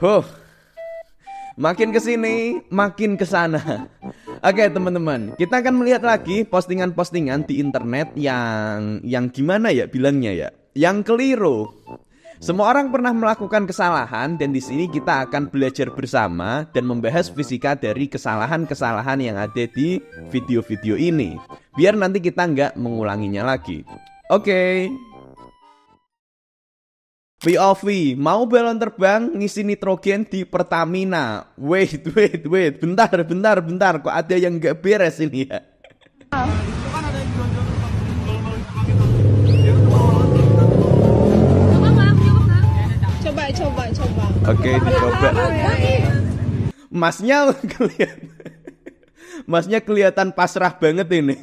Huh. Makin kesini, makin kesana. Oke, okay, teman-teman. Kita akan melihat lagi postingan-postingan di internet yang yang gimana ya bilangnya ya? Yang keliru. Semua orang pernah melakukan kesalahan dan di sini kita akan belajar bersama dan membahas fisika dari kesalahan-kesalahan yang ada di video-video ini. Biar nanti kita nggak mengulanginya lagi. Oke. Okay. POV, mau balon terbang ngisi nitrogen di Pertamina. Wait, wait, wait. Bentar, bentar, bentar. Kok ada yang nggak beres ini ya? Coba, coba, coba. Oke, okay, dicoba. Masnya kelihatan. Masnya kelihatan pasrah banget ini.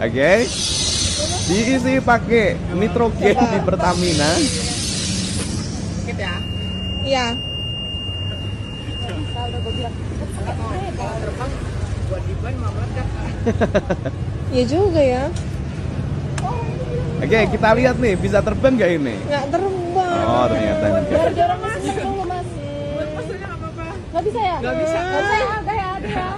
Oke. Okay. Diisi pakai nitrogen Coba. di Pertamina. ya. Iya. Iya juga ya. Oke, kita lihat nih bisa terbang gak ini? Nggak terbang. Oh, ternyata. gara masih masih. Maksudnya apa-apa. Nggak bisa ya? Nggak bisa. Nggak bisa ya, ya. ya.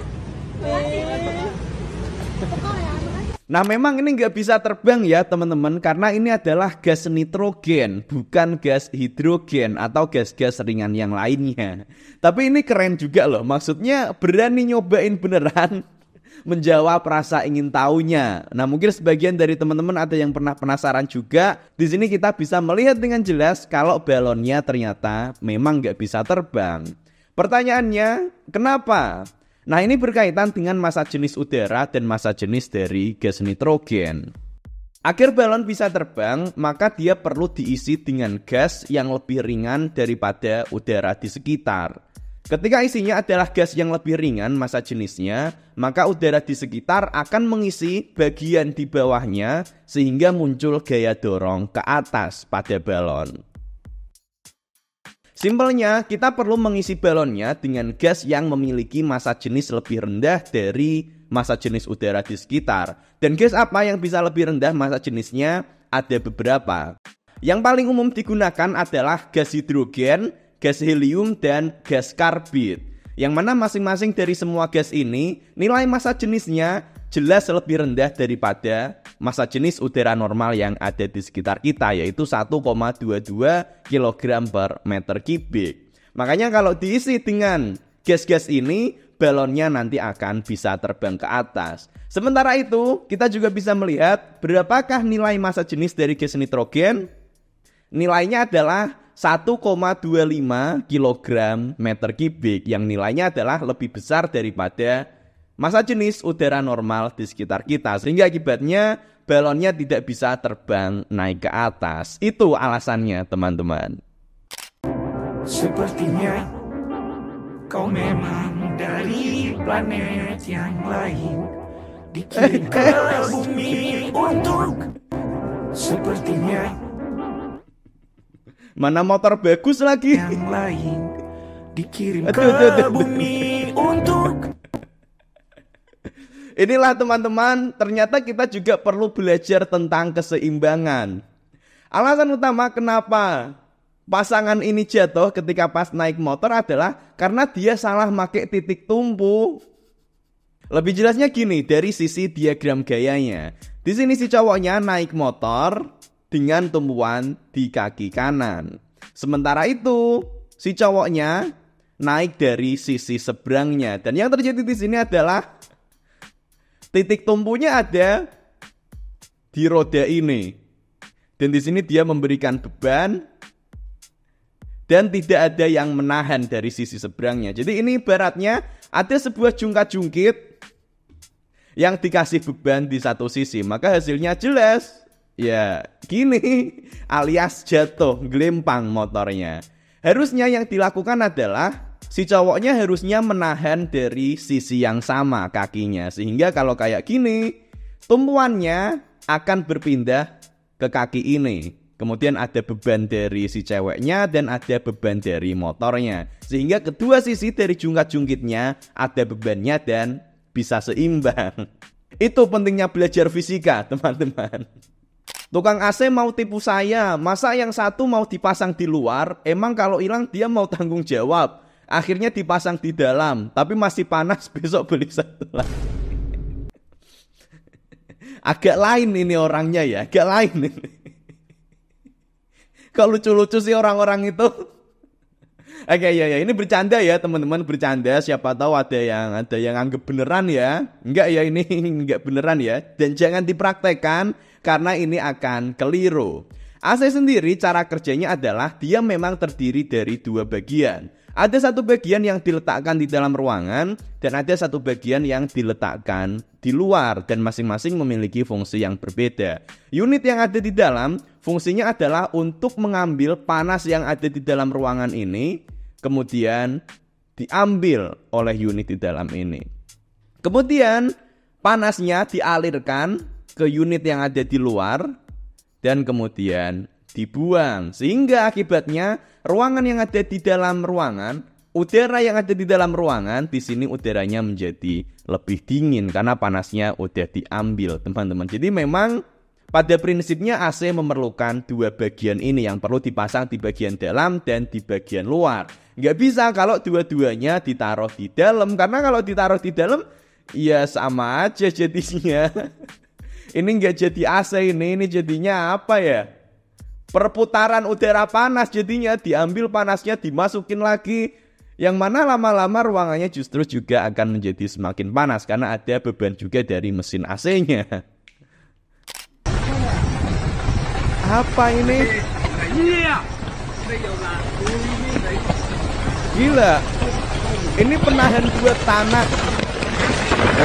Nah memang ini nggak bisa terbang ya teman-teman karena ini adalah gas nitrogen bukan gas hidrogen atau gas-gas ringan yang lainnya. Tapi ini keren juga loh maksudnya berani nyobain beneran menjawab rasa ingin tahunya. Nah, mungkin sebagian dari teman-teman ada yang pernah penasaran juga. Di sini kita bisa melihat dengan jelas kalau balonnya ternyata memang nggak bisa terbang. Pertanyaannya, kenapa? Nah, ini berkaitan dengan massa jenis udara dan massa jenis dari gas nitrogen. Akhir balon bisa terbang, maka dia perlu diisi dengan gas yang lebih ringan daripada udara di sekitar. Ketika isinya adalah gas yang lebih ringan masa jenisnya, maka udara di sekitar akan mengisi bagian di bawahnya sehingga muncul gaya dorong ke atas pada balon. Simpelnya, kita perlu mengisi balonnya dengan gas yang memiliki massa jenis lebih rendah dari massa jenis udara di sekitar. Dan gas apa yang bisa lebih rendah massa jenisnya? Ada beberapa. Yang paling umum digunakan adalah gas hidrogen, gas helium, dan gas karbit. Yang mana masing-masing dari semua gas ini, nilai massa jenisnya jelas lebih rendah daripada massa jenis udara normal yang ada di sekitar kita yaitu 1,22 kg per meter kubik. Makanya kalau diisi dengan gas-gas ini balonnya nanti akan bisa terbang ke atas. Sementara itu, kita juga bisa melihat berapakah nilai massa jenis dari gas nitrogen. Nilainya adalah 1,25 kg meter kubik yang nilainya adalah lebih besar daripada massa jenis udara normal di sekitar kita sehingga akibatnya balonnya tidak bisa terbang naik ke atas. Itu alasannya, teman-teman. Sepertinya kau memang dari planet yang lain. Dikirim ke bumi untuk sepertinya Mana motor bagus lagi? Yang lain dikirim ke bumi untuk Inilah teman-teman, ternyata kita juga perlu belajar tentang keseimbangan. Alasan utama kenapa pasangan ini jatuh ketika pas naik motor adalah karena dia salah make titik tumpu. Lebih jelasnya gini dari sisi diagram gayanya. Di sini si cowoknya naik motor dengan tumpuan di kaki kanan. Sementara itu, si cowoknya naik dari sisi seberangnya. Dan yang terjadi di sini adalah Titik tumpunya ada di roda ini. Dan di sini dia memberikan beban dan tidak ada yang menahan dari sisi seberangnya. Jadi ini ibaratnya ada sebuah jungkat-jungkit yang dikasih beban di satu sisi, maka hasilnya jelas. Ya, gini alias jatuh, gelempang motornya. Harusnya yang dilakukan adalah si cowoknya harusnya menahan dari sisi yang sama kakinya sehingga kalau kayak gini tumpuannya akan berpindah ke kaki ini. Kemudian ada beban dari si ceweknya dan ada beban dari motornya. Sehingga kedua sisi dari jungkat-jungkitnya ada bebannya dan bisa seimbang. Itu pentingnya belajar fisika, teman-teman. Tukang AC mau tipu saya, masa yang satu mau dipasang di luar, emang kalau hilang dia mau tanggung jawab. Akhirnya dipasang di dalam, tapi masih panas besok beli satu lagi. Agak lain ini orangnya ya, agak lain ini. Kalau lucu-lucu sih orang-orang itu. Oke ya ya ini bercanda ya teman-teman bercanda siapa tahu ada yang ada yang anggap beneran ya enggak ya ini enggak beneran ya dan jangan dipraktekkan karena ini akan keliru. AC sendiri cara kerjanya adalah dia memang terdiri dari dua bagian ada satu bagian yang diletakkan di dalam ruangan dan ada satu bagian yang diletakkan di luar dan masing-masing memiliki fungsi yang berbeda. Unit yang ada di dalam fungsinya adalah untuk mengambil panas yang ada di dalam ruangan ini kemudian diambil oleh unit di dalam ini. Kemudian panasnya dialirkan ke unit yang ada di luar dan kemudian dibuang sehingga akibatnya ruangan yang ada di dalam ruangan, udara yang ada di dalam ruangan di sini udaranya menjadi lebih dingin karena panasnya udah diambil, teman-teman. Jadi memang pada prinsipnya AC memerlukan dua bagian ini yang perlu dipasang di bagian dalam dan di bagian luar. Nggak bisa kalau dua-duanya ditaruh di dalam karena kalau ditaruh di dalam ya sama aja jadinya. ini nggak jadi AC ini, ini jadinya apa ya? perputaran udara panas jadinya diambil panasnya dimasukin lagi yang mana lama-lama ruangannya justru juga akan menjadi semakin panas karena ada beban juga dari mesin AC-nya. Apa ini? Gila. Ini penahan buat tanah.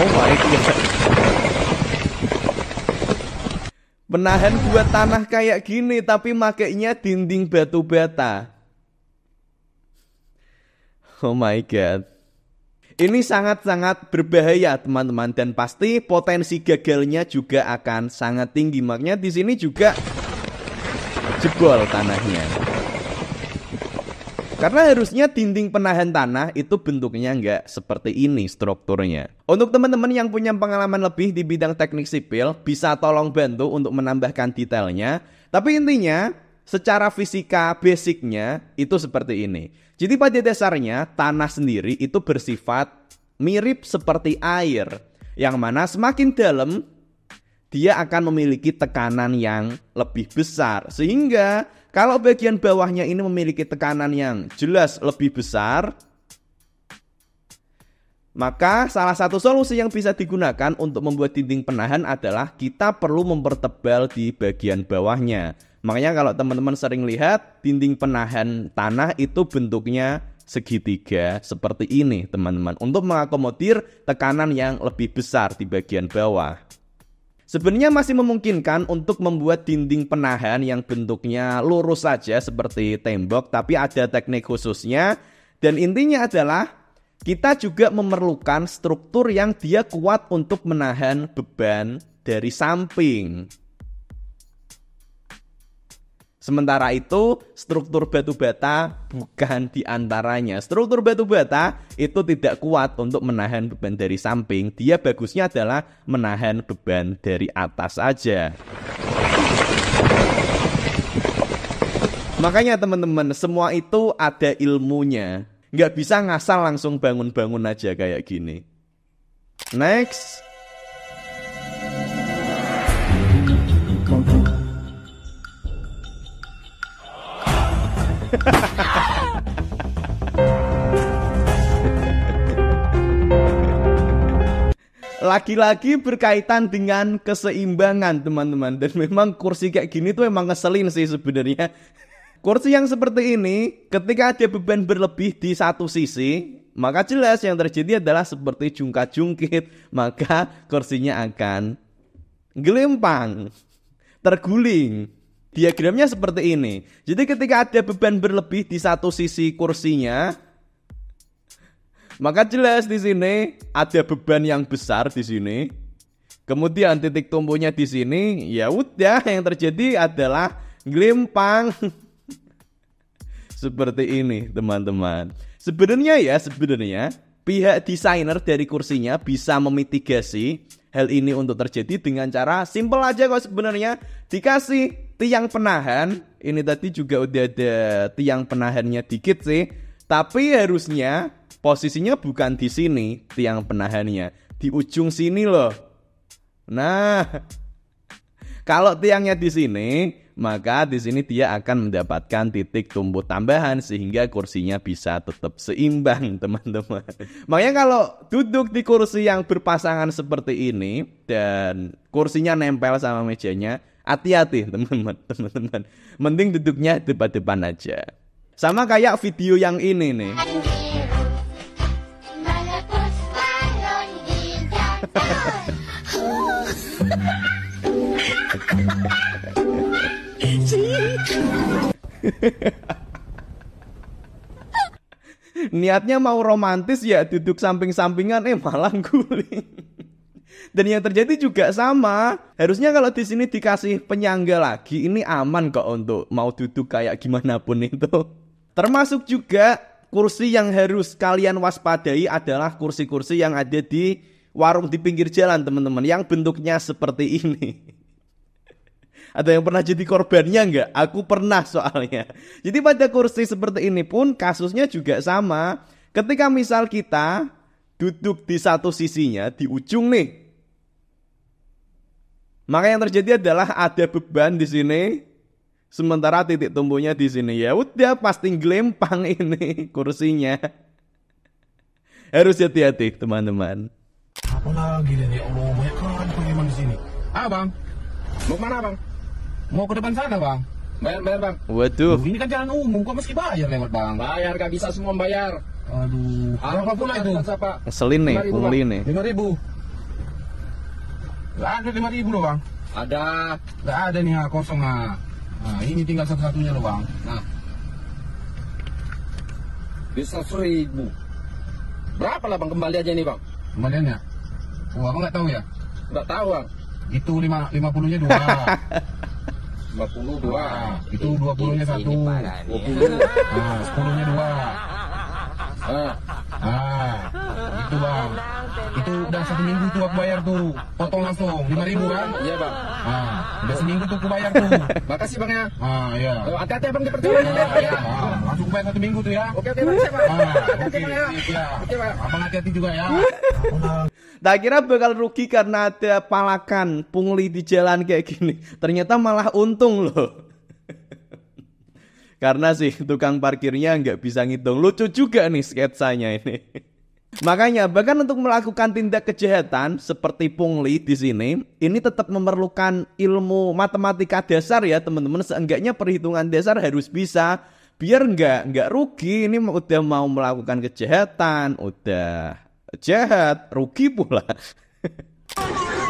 Oh my god. Menahan buat tanah kayak gini tapi makainya dinding batu bata. Oh my god. Ini sangat-sangat berbahaya teman-teman dan pasti potensi gagalnya juga akan sangat tinggi. Makanya di sini juga jebol tanahnya. Karena harusnya dinding penahan tanah itu bentuknya nggak seperti ini strukturnya. Untuk teman-teman yang punya pengalaman lebih di bidang teknik sipil, bisa tolong bantu untuk menambahkan detailnya. Tapi intinya, secara fisika basicnya itu seperti ini. Jadi pada dasarnya tanah sendiri itu bersifat mirip seperti air. Yang mana semakin dalam dia akan memiliki tekanan yang lebih besar sehingga kalau bagian bawahnya ini memiliki tekanan yang jelas lebih besar, maka salah satu solusi yang bisa digunakan untuk membuat dinding penahan adalah kita perlu mempertebal di bagian bawahnya. Makanya kalau teman-teman sering lihat dinding penahan tanah itu bentuknya segitiga seperti ini teman-teman untuk mengakomodir tekanan yang lebih besar di bagian bawah. Sebenarnya masih memungkinkan untuk membuat dinding penahan yang bentuknya lurus saja seperti tembok tapi ada teknik khususnya dan intinya adalah kita juga memerlukan struktur yang dia kuat untuk menahan beban dari samping. Sementara itu, struktur batu bata bukan di antaranya. Struktur batu bata itu tidak kuat untuk menahan beban dari samping. Dia bagusnya adalah menahan beban dari atas saja. Makanya teman-teman, semua itu ada ilmunya. Nggak bisa ngasal langsung bangun-bangun aja kayak gini. Next. lagi-lagi berkaitan dengan keseimbangan teman-teman dan memang kursi kayak gini tuh emang ngeselin sih sebenarnya kursi yang seperti ini ketika ada beban berlebih di satu sisi maka jelas yang terjadi adalah seperti jungkat-jungkit maka kursinya akan gelimpang, terguling Diagramnya seperti ini. Jadi ketika ada beban berlebih di satu sisi kursinya, maka jelas di sini ada beban yang besar di sini. Kemudian titik tumbuhnya di sini, ya udah yang terjadi adalah gelimpang. Seperti ini, teman-teman. Sebenarnya ya, sebenarnya pihak desainer dari kursinya bisa memitigasi hal ini untuk terjadi dengan cara simple aja kok sebenarnya dikasih tiang penahan ini tadi juga udah ada tiang penahannya dikit sih tapi harusnya posisinya bukan di sini tiang penahannya di ujung sini loh nah kalau tiangnya di sini maka di sini dia akan mendapatkan titik tumbuh tambahan sehingga kursinya bisa tetap seimbang, teman-teman. Makanya kalau duduk di kursi yang berpasangan seperti ini dan kursinya nempel sama mejanya, Hati-hati teman-teman, teman-teman. Mending duduknya depan-depan aja. Sama kayak video yang ini nih. Niatnya mau romantis ya duduk samping-sampingan eh malah guling. Dan yang terjadi juga sama. Harusnya kalau di sini dikasih penyangga lagi, ini aman kok untuk mau duduk kayak gimana pun itu. Termasuk juga kursi yang harus kalian waspadai adalah kursi-kursi yang ada di warung di pinggir jalan teman-teman yang bentuknya seperti ini. Ada yang pernah jadi korbannya nggak? Aku pernah soalnya. Jadi pada kursi seperti ini pun kasusnya juga sama. Ketika misal kita duduk di satu sisinya, di ujung nih, maka yang terjadi adalah ada beban di sini, sementara titik tumbuhnya di sini. Ya udah pasti gelempang ini kursinya. Harus hati-hati teman-teman. Apa lagi ini ya Allah banyak kali di sini. Abang, ah, mau kemana bang? Mau ke depan sana bang? Bayar bayar bang. Waduh. Ini kan jalan umum, kok mesti bayar lewat bang? Bayar gak bisa semua bayar. Aduh. Apa pula itu? Siapa? Ngeselin nih, pungli nih. Lima ribu. Nggak ada lima ribu loh bang. Ada. Nggak ada nih kosong ah. Nah ini tinggal satu-satunya loh bang. Nah. Bisa seribu. Berapa lah bang kembali aja nih bang? Kembaliannya? Wah oh, aku nggak tahu ya. Nggak tahu bang. Itu lima lima puluhnya dua. Lima puluh dua. Nah, itu dua puluhnya satu. Dua puluh. Nah, sepuluhnya dua. Ah. Nah, itu bang. Itu udah satu minggu tuh aku bayar tuh, potong langsung lima ribu kan? Iya bang. Nah, udah seminggu tuh aku bayar tuh. Makasih bang ya. Ah iya. Hati-hati bang di perjalanan. Iya. Langsung bayar satu minggu tuh ya. Oke oke bang siap bang. Ah, oke ya. Gitu ya. oke bang. Abang hati-hati juga ya. Tak nah, kira bakal rugi karena ada palakan pungli di jalan kayak gini. Ternyata malah untung loh. Karena sih tukang parkirnya nggak bisa ngitung. Lucu juga nih sketsanya ini. Makanya bahkan untuk melakukan tindak kejahatan seperti pungli di sini, ini tetap memerlukan ilmu matematika dasar ya teman-teman. Seenggaknya perhitungan dasar harus bisa biar nggak nggak rugi. Ini udah mau melakukan kejahatan, udah jahat, rugi pula.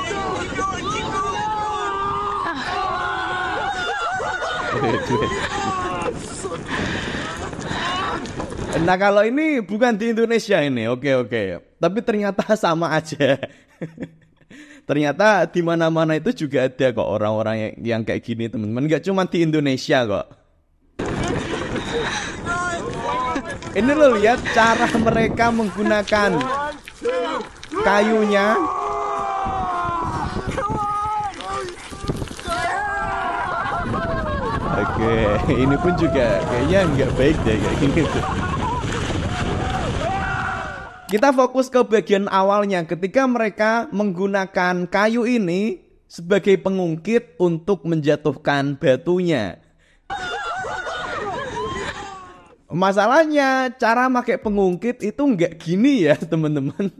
nah kalau ini bukan di Indonesia ini, oke okay, oke. Okay. Tapi ternyata sama aja. ternyata di mana-mana itu juga ada kok orang-orang yang, yang kayak gini teman-teman. Gak cuma di Indonesia kok. Ini lo lihat cara mereka menggunakan kayunya oke ini pun juga kayaknya nggak baik deh kayak gitu kita fokus ke bagian awalnya ketika mereka menggunakan kayu ini sebagai pengungkit untuk menjatuhkan batunya. Masalahnya cara pakai pengungkit itu nggak gini ya teman-teman.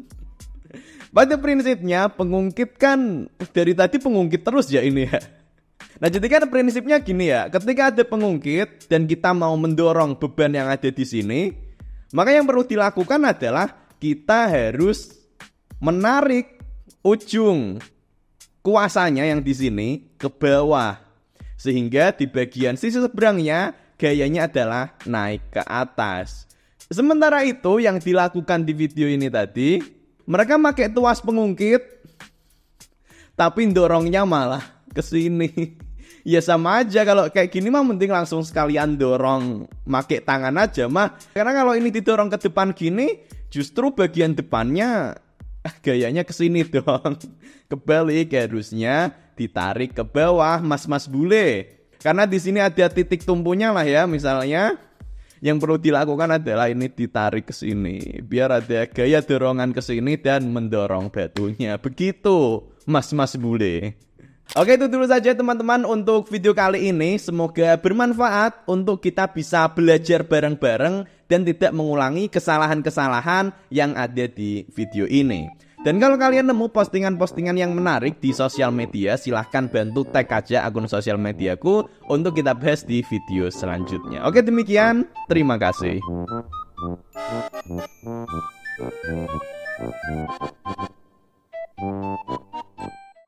Pada prinsipnya pengungkit kan dari tadi pengungkit terus ya ini ya. Nah jadi kan prinsipnya gini ya, ketika ada pengungkit dan kita mau mendorong beban yang ada di sini, maka yang perlu dilakukan adalah kita harus menarik ujung kuasanya yang di sini ke bawah. Sehingga di bagian sisi seberangnya gayanya adalah naik ke atas. Sementara itu yang dilakukan di video ini tadi, mereka pakai tuas pengungkit tapi dorongnya malah ke sini. ya sama aja kalau kayak gini mah mending langsung sekalian dorong make tangan aja mah karena kalau ini didorong ke depan gini justru bagian depannya ah, gayanya ke sini dong kebalik harusnya ditarik ke bawah mas-mas bule karena di sini ada titik tumpunya lah ya misalnya yang perlu dilakukan adalah ini ditarik ke sini biar ada gaya dorongan ke sini dan mendorong batunya begitu mas-mas bule Oke itu dulu saja teman-teman untuk video kali ini Semoga bermanfaat untuk kita bisa belajar bareng-bareng Dan tidak mengulangi kesalahan-kesalahan yang ada di video ini dan kalau kalian nemu postingan-postingan yang menarik di sosial media, silahkan bantu tag aja akun sosial mediaku untuk kita bahas di video selanjutnya. Oke demikian, terima kasih.